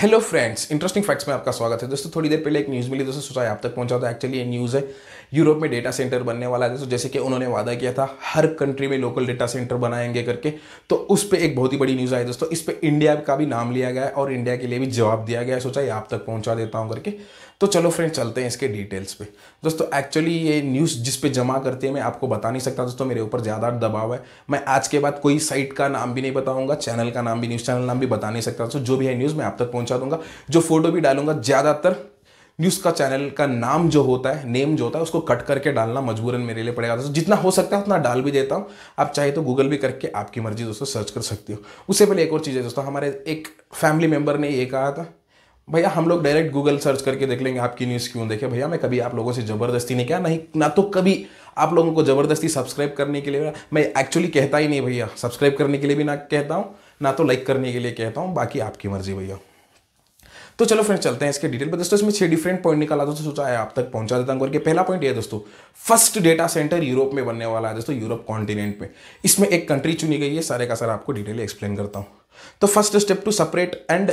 hello friends interesting facts में आपका स्वागत है दोस्तों थोड़ी देर पहले एक न्यूज़ मिली दोस्तों सोचा आप तक पहुंचा था एक्चुअली ये न्यूज़ है यूरोप में डेटा सेंटर बनने वाला है दोस्तों जैसे कि उन्होंने वादा किया था हर कंट्री में लोकल डेटा सेंटर बनाएंगे करके तो उस पर एक बहुत ही बड़ी न्यूज़ आई दोस्तों इस पर इंडिया का भी नाम लिया गया है और इंडिया के लिए भी जवाब दिया गया है सोचा ये आप तक पहुँचा देता हूँ करके तो चलो फ्रेंड चलते हैं इसके डिटेल्स पे दोस्तों एक्चुअली ये न्यूज़ जिस पे जमा करती है मैं आपको बता नहीं सकता दोस्तों मेरे ऊपर ज़्यादा दबाव है मैं आज के बाद कोई साइट का नाम भी नहीं बताऊंगा चैनल का नाम भी न्यूज़ चैनल नाम भी बता नहीं सकता दोस्तों जो भी है न्यूज़ मैं आप तक पहुँच पहुंचा दूंगा जो फोटो भी डालूंगा ज़्यादातर न्यूज़ का चैनल का नाम जो होता है नेम जो होता है उसको कट करके डालना मजबूरन मेरे लिए पड़ेगा दोस्तों जितना हो सकता है उतना डाल भी देता हूँ आप चाहे तो गूगल भी करके आपकी मर्जी दोस्तों सर्च कर सकती हो उससे पहले एक और चीज़ है दोस्तों हमारे एक फैमिली मेम्बर ने ये कहा था भैया हम लोग डायरेक्ट गूगल सर्च करके देख लेंगे आपकी न्यूज़ क्यों देखे भैया मैं कभी आप लोगों से ज़बरदस्ती नहीं किया नहीं ना तो कभी आप लोगों को ज़बरदस्ती सब्सक्राइब करने के लिए मैं एक्चुअली कहता ही नहीं भैया सब्सक्राइब करने के लिए भी ना कहता हूँ ना तो लाइक करने के लिए कहता हूँ बाकी आपकी मर्जी भैया तो चलो फ्रेंड्स चलते हैं इसके डिटेल पर दोस्तों इसमें छह डिफरेंट पॉइंट निकाला दोस्तों सोचा है आप तक पहुंचा देता हूँ करके पहला पॉइंट ये दोस्तों फर्स्ट डेटा सेंटर यूरोप में बनने वाला है दोस्तों यूरोप कॉन्टिनेंट में इसमें एक कंट्री चुनी गई है सारे का सारा आपको डिटेल एक्सप्लेन करता हूँ तो first step to separate and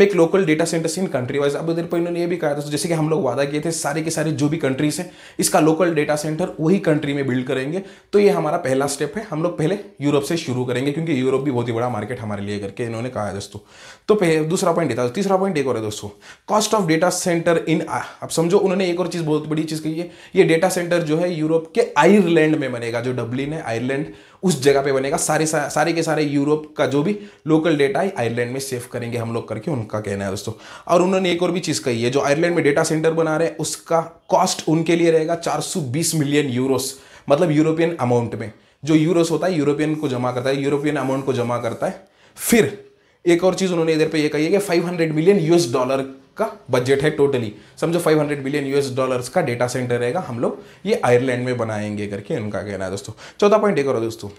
make local data centre in country wise another point న ఏబి కాయా దోస్తో జైసే కి హమ్ లగ్ వాదా కియే థే సారి కే సారి జో బి కంట్రీస్ హై ఇస్కా లోకల్ డేటా సెంటర్ వోహి కంట్రీ మే బిల్డ్ కరేంగే తో యే హమారా పేహలా స్టెప్ హై హమ్ లగ్ పేహలే యూరోప్ సే షురూ కరేంగే క్యుంకి యూరోప్ బి బహోత్ బి బడా మార్కెట్ హమారే లియే కర్కే ఇనోనే కహా దోస్తో తో పేహ్ దూసరా పాయింట్ హే థా తో తీసరా పాయింట్ ఏ కోరే దోస్తో cost of data centre in అబ్ సమఝో ఉనే ఏక్ aur చీజ్ బహోత్ బడీ చీజ్ కీయే యే డేటా సెంటర్ జో హై యూరోప్ కే ఐర్లాండ్ మే మనేగా జో డబ్లిన్ హై ఐర్లాండ్ उस जगह पे बनेगा सारे सारे के सारे यूरोप का जो भी लोकल डेटा है आयरलैंड में सेव करेंगे हम लोग करके उनका कहना है दोस्तों और उन्होंने एक और भी चीज़ कही है जो आयरलैंड में डेटा सेंटर बना रहे हैं उसका कॉस्ट उनके लिए रहेगा चार मिलियन यूरोस मतलब यूरोपियन अमाउंट में जो यूरोस होता है यूरोपियन को जमा करता है यूरोपियन अमाउंट को जमा करता है फिर एक और चीज़ उन्होंने इधर पे ये कही है कि 500 मिलियन यूएस डॉलर का बजट है टोटली समझो 500 बिलियन यूएस डॉलर्स का डेटा सेंटर रहेगा हम लोग ये आयरलैंड में बनाएंगे करके उनका कहना है दोस्तों चौथा पॉइंट एक और दोस्तों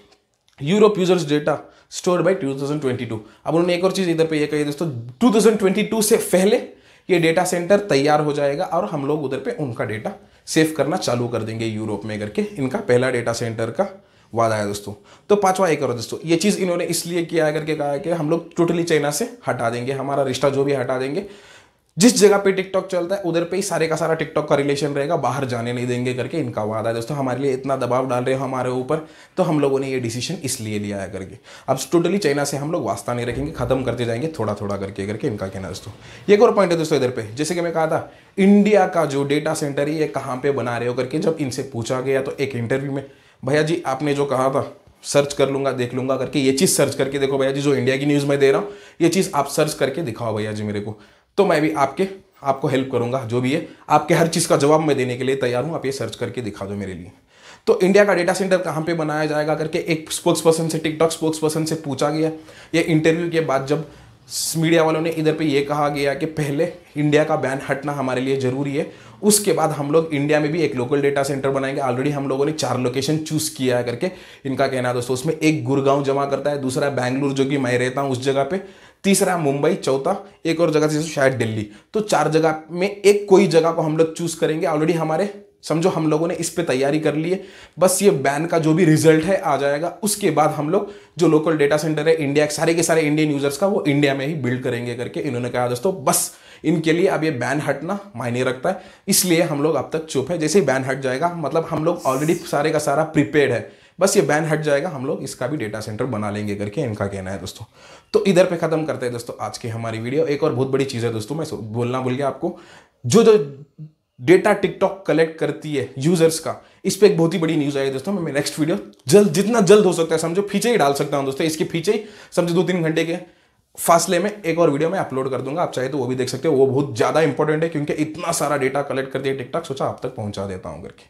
यूरोप यूजर्स डेटा स्टोर बाई टू अब उन्होंने एक और चीज़ इधर पर यह कही दोस्तों टू से पहले ये डेटा सेंटर तैयार हो जाएगा और हम लोग उधर पे उनका डेटा सेव करना चालू कर देंगे यूरोप में करके इनका पहला डेटा सेंटर का वादा है दोस्तों तो पांचवा एक और दोस्तों ये चीज़ इन्होंने इसलिए किया है करके कहा है कि हम लोग टोटली चाइना से हटा देंगे हमारा रिश्ता जो भी हटा देंगे जिस जगह पे टिकटॉक चलता है उधर पे ही सारे का सारा टिकटॉक का रिलेशन रहेगा बाहर जाने नहीं देंगे करके इनका वादा है दोस्तों हमारे लिए इतना दबाव डाल रहे हो हमारे ऊपर तो हम लोगों ने ये डिसीजन इसलिए लिया है करके अब टोटली चाइना से हम लोग वास्ता नहीं रखेंगे खत्म करते जाएंगे थोड़ा थोड़ा करके करके इनका कहना दोस्तों एक और पॉइंट है दोस्तों इधर पर जैसे कि मैं कहा था इंडिया का जो डेटा सेंटर है ये कहाँ पर बना रहे हो करके जब इनसे पूछा गया तो एक इंटरव्यू में भैया जी आपने जो कहा था सर्च कर लूंगा देख लूंगा करके ये चीज़ सर्च करके देखो भैया जी जो इंडिया की न्यूज़ में दे रहा हूँ ये चीज़ आप सर्च करके दिखाओ भैया जी मेरे को तो मैं भी आपके आपको हेल्प करूंगा जो भी है आपके हर चीज़ का जवाब मैं देने के लिए तैयार हूँ आप ये सर्च करके दिखा दो मेरे लिए तो इंडिया का डेटा सेंटर कहाँ पे बनाया जाएगा करके एक स्पोक्स पर्सन से टिकटॉक स्पोक्स पर्सन से पूछा गया ये इंटरव्यू के बाद जब मीडिया वालों ने इधर पे ये कहा गया कि पहले इंडिया का बैन हटना हमारे लिए ज़रूरी है उसके बाद हम लोग इंडिया में भी एक लोकल डेटा सेंटर बनाएंगे ऑलरेडी हम लोगों ने चार लोकेशन चूज़ किया है करके इनका कहना है दोस्तों उसमें एक गुड़गांव जमा करता है दूसरा बैंगलुरु जो कि मैं रहता हूँ उस जगह पर तीसरा मुंबई चौथा एक और जगह जैसे शायद दिल्ली तो चार जगह में एक कोई जगह को हम लोग चूज करेंगे ऑलरेडी हमारे समझो हम लोगों ने इस पर तैयारी कर ली है बस ये बैन का जो भी रिजल्ट है आ जाएगा उसके बाद हम लोग जो लोकल डेटा सेंटर है इंडिया के सारे के सारे इंडियन यूजर्स का वो इंडिया में ही बिल्ड करेंगे करके इन्होंने कहा दोस्तों बस इनके लिए अब ये बैन हटना मायने रखता है इसलिए हम लोग अब तक चुप है जैसे ही बैन हट जाएगा मतलब हम लोग ऑलरेडी सारे का सारा प्रिपेयर है बस ये बैन हट जाएगा हम लोग इसका भी डेटा सेंटर बना लेंगे करके इनका कहना है दोस्तों तो इधर पे ख़त्म करते हैं दोस्तों आज की हमारी वीडियो एक और बहुत बड़ी चीज़ है दोस्तों मैं बोलना भूल गया आपको जो जो डेटा टिकटॉक कलेक्ट करती है यूजर्स का इस पर एक बहुत ही बड़ी न्यूज आई दोस्तों मैं नेक्स्ट वीडियो जल्द जितना जल्द हो सकता है समझो फीचे ही डाल सकता हूँ दोस्तों इसकी फीचे ही समझो दो तीन घंटे के फासले में एक और वीडियो मैं अपलोड कर दूंगा आप चाहे तो वो भी देख सकते हो वो बहुत ज़्यादा इंपॉर्टेंट है क्योंकि इतना सारा डेटा कलेक्ट करती है टिकटॉक सोचा आप तक पहुंचा देता हूँ करके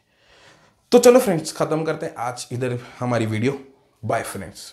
तो चलो फ्रेंड्स खत्म करते हैं आज इधर हमारी वीडियो बाय फ्रेंड्स